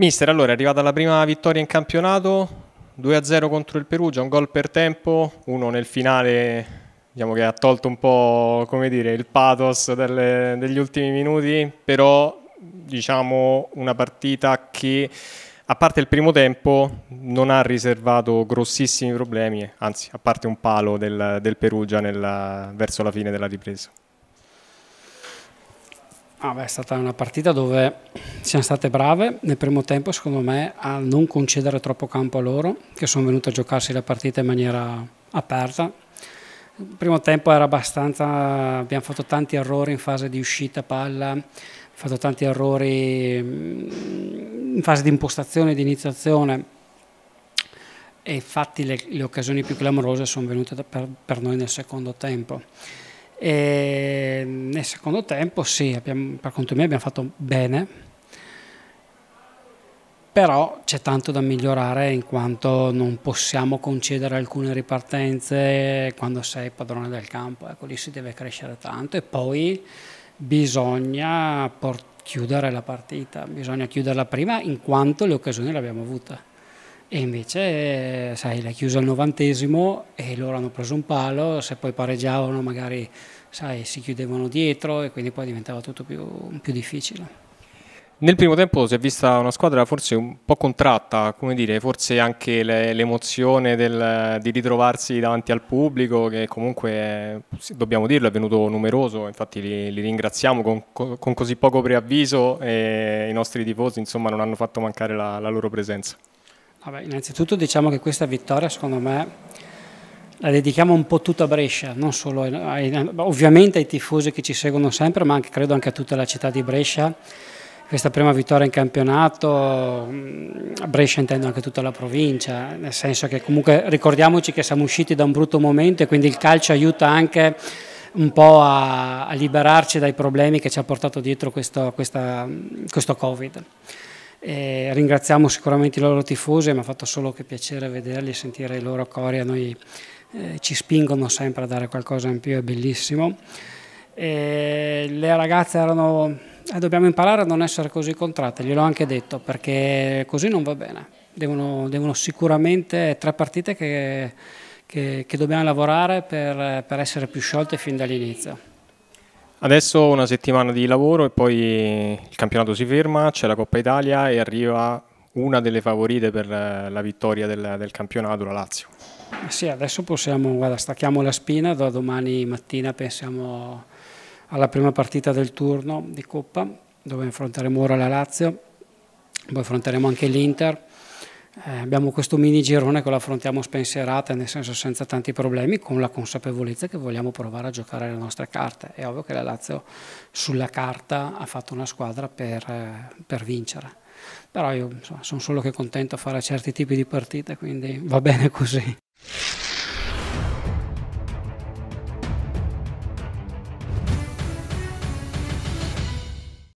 Mister, allora è arrivata la prima vittoria in campionato, 2-0 contro il Perugia, un gol per tempo, uno nel finale diciamo che ha tolto un po' dire, il pathos delle, degli ultimi minuti, però diciamo una partita che a parte il primo tempo non ha riservato grossissimi problemi, anzi a parte un palo del, del Perugia nella, verso la fine della ripresa. Ah beh, è stata una partita dove siamo state brave nel primo tempo, secondo me, a non concedere troppo campo a loro, che sono venute a giocarsi la partita in maniera aperta. Il primo tempo era abbastanza, abbiamo fatto tanti errori in fase di uscita palla, fatto tanti errori mm, in fase di impostazione, di iniziazione e infatti le, le occasioni più clamorose sono venute per, per noi nel secondo tempo. E nel secondo tempo sì, abbiamo, per conto mio abbiamo fatto bene, però c'è tanto da migliorare in quanto non possiamo concedere alcune ripartenze quando sei padrone del campo, ecco lì si deve crescere tanto e poi bisogna chiudere la partita, bisogna chiuderla prima in quanto le occasioni le abbiamo avute. E invece, sai, l'hai chiusa al novantesimo e loro hanno preso un palo, se poi pareggiavano magari, sai, si chiudevano dietro e quindi poi diventava tutto più, più difficile. Nel primo tempo si è vista una squadra forse un po' contratta, come dire, forse anche le, l'emozione del, di ritrovarsi davanti al pubblico, che comunque, è, dobbiamo dirlo, è venuto numeroso, infatti li, li ringraziamo con, con, così poco preavviso e i nostri tifosi insomma, non hanno fatto mancare la, la loro presenza. Vabbè, innanzitutto diciamo che questa vittoria secondo me la dedichiamo un po' tutta a Brescia, non solo ai, ovviamente ai tifosi che ci seguono sempre, ma anche, credo anche a tutta la città di Brescia. Questa prima vittoria in campionato, mm, a Brescia intendo anche tutta la provincia, nel senso che comunque ricordiamoci che siamo usciti da un brutto momento e quindi il calcio aiuta anche un po' a, a liberarci dai problemi che ci ha portato dietro questo, questa, mm, questo Covid. E eh, ringraziamo sicuramente i loro tifosi, mi ha fatto solo che piacere vederli e sentire i loro cori, a noi eh, ci spingono sempre a dare qualcosa in più, è bellissimo. E eh, le ragazze erano, eh, dobbiamo imparare a non essere così contratte, gliel'ho anche detto, perché così non va bene. Devono, devono sicuramente tre partite che, che, che dobbiamo lavorare per, per essere più sciolte fin dall'inizio. Adesso una settimana di lavoro e poi il campionato si ferma, c'è la Coppa Italia e arriva una delle favorite per eh, la vittoria del, del campionato, la Lazio. Eh sì, adesso possiamo, guarda, stacchiamo la spina, da domani mattina pensiamo alla prima partita del turno di Coppa, dove affronteremo ora la Lazio, poi affronteremo anche l'Inter, eh, abbiamo questo mini girone che lo affrontiamo spensierata, nel senso senza tanti problemi, con la consapevolezza che vogliamo provare a giocare le nostre carte. È ovvio che la Lazio sulla carta ha fatto una squadra per, eh, per vincere. Però io insomma, sono solo che contento a fare certi tipi di partite, quindi va bene così.